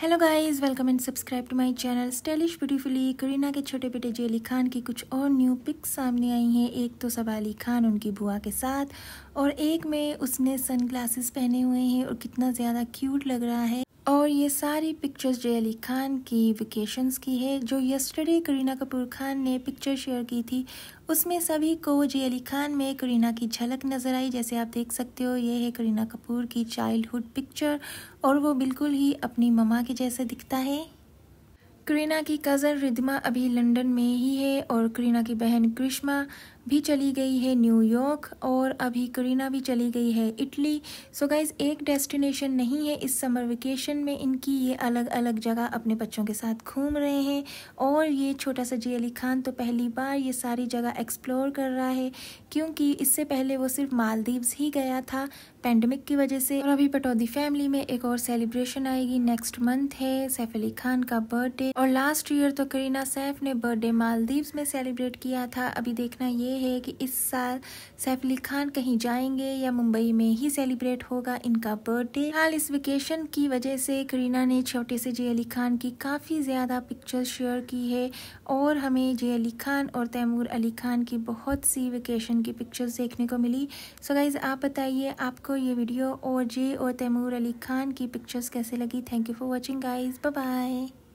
hello guys welcome and subscribe to my channel stylish beautifully Kareena के छोटे बेटे जे अली खान की कुछ और न्यू पिक्स सामने आई हैं एक तो सब अली खान उनकी बुआ के साथ और एक में उसने सनग्लासेस पहने हुए हैं और कितना ज़्यादा क्यूट लग रहा है और ये सारी पिक्चर्स जय अली खान की वेकेशंस की है जो यस्टरडे करीना कपूर खान ने पिक्चर शेयर की थी उसमें सभी को जय अली खान में करीना की झलक नज़र आई जैसे आप देख सकते हो ये है करीना कपूर की चाइल्डहुड पिक्चर और वो बिल्कुल ही अपनी ममा के जैसे दिखता है करीना की कज़न रिद्मा अभी लंदन में ही है और करीना की बहन करिश्मा भी चली गई है न्यूयॉर्क और अभी करीना भी चली गई है इटली सो so गाइज एक डेस्टिनेशन नहीं है इस समर वेकेशन में इनकी ये अलग अलग जगह अपने बच्चों के साथ घूम रहे हैं और ये छोटा सा जी अली खान तो पहली बार ये सारी जगह एक्सप्लोर कर रहा है क्योंकि इससे पहले वो सिर्फ मालदीव्स ही गया था पेंडेमिक की वजह से और अभी पटौदी फैमिली में एक और सेलिब्रेशन आएगी नेक्स्ट मंथ है सैफ अली खान का बर्थडे और लास्ट ईयर तो करीना सैफ ने बर्थडे मालदीव्स में सेलिब्रेट किया था अभी देखना ये ये है कि इस साल सैफ अली खान कहीं जाएंगे या मुंबई में ही सेलिब्रेट होगा इनका बर्थडे हाल इस वेकेशन की वजह से करीना ने छोटे से जे अली खान की काफ़ी ज़्यादा पिक्चर शेयर की है और हमें जे अली खान और तैमूर अली खान की बहुत सी वेकेशन की पिक्चर्स देखने को मिली सो गाइज़ आप बताइए आपको ये वीडियो और जे और तैमूर अली खान की पिक्चर्स कैसे लगी thank you for watching guys bye